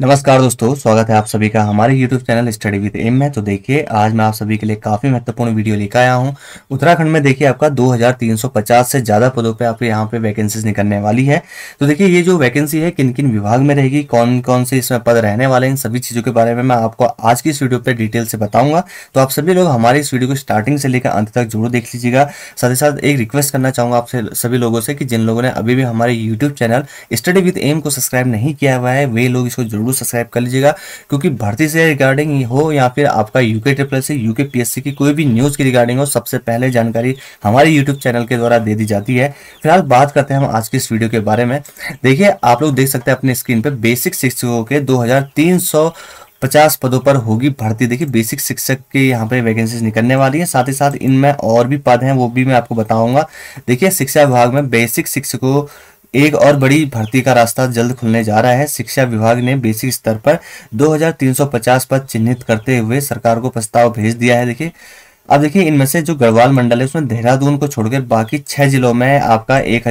नमस्कार दोस्तों स्वागत है आप सभी का हमारे YouTube channel study with M में तो देखिए आज मैं आप सभी के लिए काफ़ी महत्वपूर्ण वीडियो लेकर आया हूं उत्तराखंड में देखिए आपका 2350 से ज़्यादा पदों पे आपके यहां पे वैकेंसीज निकलने वाली है तो देखिए ये जो वैकेंसी है किन किन विभाग में रहेगी कौन कौन से इसमें पद रहने वाले इन सभी चीज़ों के बारे में मैं आपको आज की इस वीडियो पर डिटेल से बताऊंगा तो आप सभी लोग हमारे इस वीडियो को स्टार्टिंग से लेकर अंत तक जरूर देख लीजिएगा साथ ही साथ एक रिक्वेस्ट करना चाहूंगा आपसे सभी लोगों से कि जिन लोगों ने अभी भी हमारे YouTube channel study with M को सब्सक्राइब नहीं किया हुआ है वे लोग इसको जरूर जरूर सब्सक्राइब कर लीजिएगा क्योंकि भर्ती से रिगार्डिंग हो या फिर आपका यूके ट्रिपल से यूके पीएससी की कोई भी न्यूज़ की रिगार्डिंग हो सबसे पहले जानकारी हमारे यूट्यूब चैनल के द्वारा दे दी जाती है फिलहाल बात करते हैं हम आज की इस वीडियो के बारे में देखिए आप लोग देख सकते हैं अपने स्क्रीन पर बेसिक शिक्षकों के दो 50 पदों पर होगी भर्ती देखिए बेसिक शिक्षक के यहाँ पे वैकेंसीज निकलने वाली है साथ ही साथ इनमें और भी पद हैं वो भी मैं आपको बताऊंगा देखिए शिक्षा विभाग में बेसिक शिक्षकों एक और बड़ी भर्ती का रास्ता जल्द खुलने जा रहा है शिक्षा विभाग ने बेसिक स्तर पर 2350 पद चिन्हित करते हुए सरकार को प्रस्ताव भेज दिया है देखिए अब देखिए इनमें से जो गढ़वाल मंडल है उसमें देहरादून को छोड़कर बाकी छह जिलों में आपका एक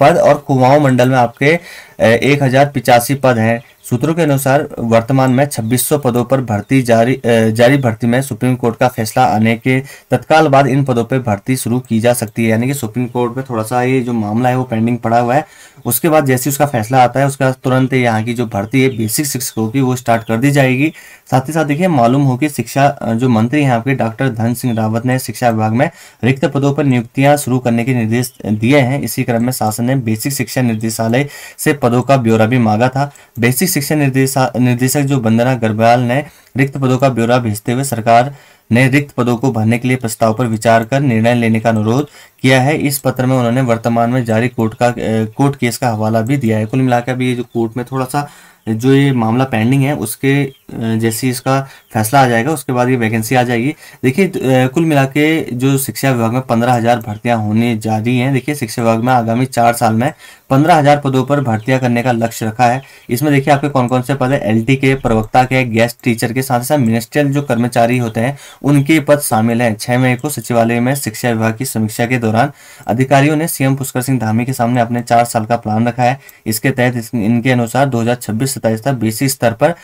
पद और कुमाऊं मंडल में आपके एक पद हैं सूत्रों के अनुसार वर्तमान में 2600 पदों पर भर्ती जारी जारी भर्ती में सुप्रीम कोर्ट का फैसला आने के तत्काल बाद इन पदों पर भर्ती शुरू की जा सकती है यानी कि सुप्रीम कोर्ट में थोड़ा सा ये जो मामला है वो पेंडिंग पड़ा हुआ है उसके बाद जैसे उसका फैसला आता है उसके बाद तुरंत यहाँ की जो भर्ती है बेसिक शिक्षकों की वो स्टार्ट कर दी जाएगी साथ ही साथ देखिए मालूम हो कि शिक्षा जो मंत्री यहाँ के डॉक्टर धन सिंह रावत ने शिक्षा विभाग में रिक्त पदों पर नियुक्तियां शुरू करने के निर्देश दिए हैं इसी क्रम में शासन ने बेसिक शिक्षा निर्देशालय से पदों का ब्यौरा भी मांगा था बेसिक शिक्षा निर्देशक जो वंदना गर्ब्याल ने रिक्त पदों का ब्यौरा भेजते हुए सरकार ने रिक्त पदों को भरने के लिए प्रस्ताव पर विचार कर निर्णय लेने का अनुरोध किया है इस पत्र में उन्होंने वर्तमान में जारी कोर्ट का कोर्ट केस का हवाला भी दिया है कुल मिलाकर अभी ये जो कोर्ट में थोड़ा सा जो ये मामला पेंडिंग है उसके जैसे इसका फैसला आ जाएगा उसके बाद ये वैकेंसी आ जाएगी देखिए कुल मिला जो शिक्षा विभाग में पंद्रह हज़ार भर्तियां होने जा रही हैं देखिए शिक्षा विभाग में आगामी चार साल में पंद्रह हज़ार पदों पर भर्तियां करने का लक्ष्य रखा है इसमें देखिए आपके कौन कौन से पद है एलटी के प्रवक्ता के गेस्ट टीचर के साथ साथ मिनिस्ट्रियल जो कर्मचारी होते हैं उनके पद शामिल हैं छह मई को सचिवालय में शिक्षा विभाग की समीक्षा के दौरान अधिकारियों ने सीएम पुष्कर सिंह धामी के सामने अपने चार साल का प्लान रखा है इसके तहत इनके अनुसार दो हजार छब्बीस तक बेसिक स्तर पर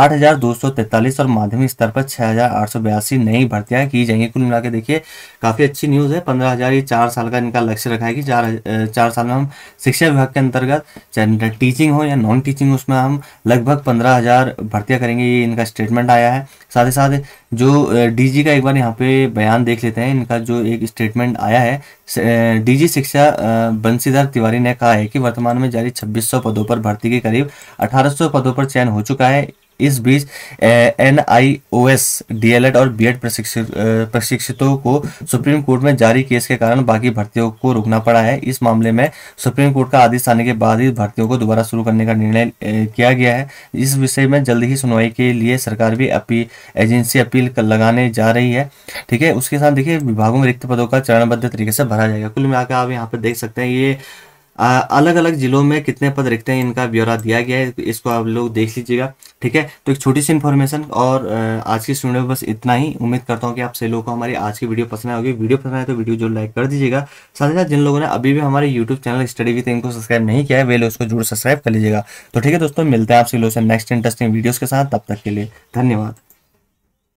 आठ 6,243 और माध्यमिक स्तर पर छः नई भर्तियां की जाएंगी कुल मिला देखिए काफ़ी अच्छी न्यूज़ है पंद्रह हज़ार ये चार साल का इनका लक्ष्य रखा है कि चार चार साल में हम शिक्षा विभाग के अंतर्गत चाहे टीचिंग हो या नॉन टीचिंग उसमें हम लगभग पंद्रह हज़ार भर्तियाँ करेंगे ये इनका स्टेटमेंट आया है साथ ही साथ जो डीजी का एक बार यहाँ पे बयान देख लेते हैं इनका जो एक स्टेटमेंट आया है डीजी शिक्षा बंसीधर तिवारी ने कहा है कि वर्तमान में जारी 2600 पदों पर भर्ती के करीब 1800 पदों पर चयन हो चुका है इस बीच N I O S D L Ed और बी एड प्रशिक्षितों को सुप्रीम कोर्ट में जारी केस के कारण बाकी भर्तियों को रुकना पड़ा है इस मामले में सुप्रीम कोर्ट का आदेश आने के बाद ही भर्तियों को दोबारा शुरू करने का निर्णय किया गया है इस विषय में जल्द ही सुनवाई के लिए सरकार भी अपील एजेंसी अपील लगाने जा रही है ठीक है उसके साथ देखिए विभागों में रिक्त पदों का चरणबद्ध तरीके से भरा जाएगा कुल मिलाकर आप यहाँ पर देख सकते हैं ये अलग अलग जिलों में कितने पद रिक्त हैं इनका ब्यौरा दिया गया है इसको आप लोग देख लीजिएगा ठीक है तो एक छोटी सी इन्फॉर्मेशन और आज की स्टूडियो में बस इतना ही उम्मीद करता हूँ कि आप सभी लोगों को हमारी आज की वीडियो पसंद आएगी वीडियो पसंद आए तो वीडियो जो लाइक कर दीजिएगा साथ ही साथ जिन लोगों ने अभी भी हमारे यूट्यूब चैनल स्टडी भी इनको सब्सक्राइब नहीं किया है वे लोग उसको जरूर सब्सक्राइब कर लीजिएगा तो ठीक है दोस्तों मिलते हैं आप सभी लोगों से नेक्स्ट इंटरेस्टिंग वीडियोज़ के साथ तब तक के लिए धन्यवाद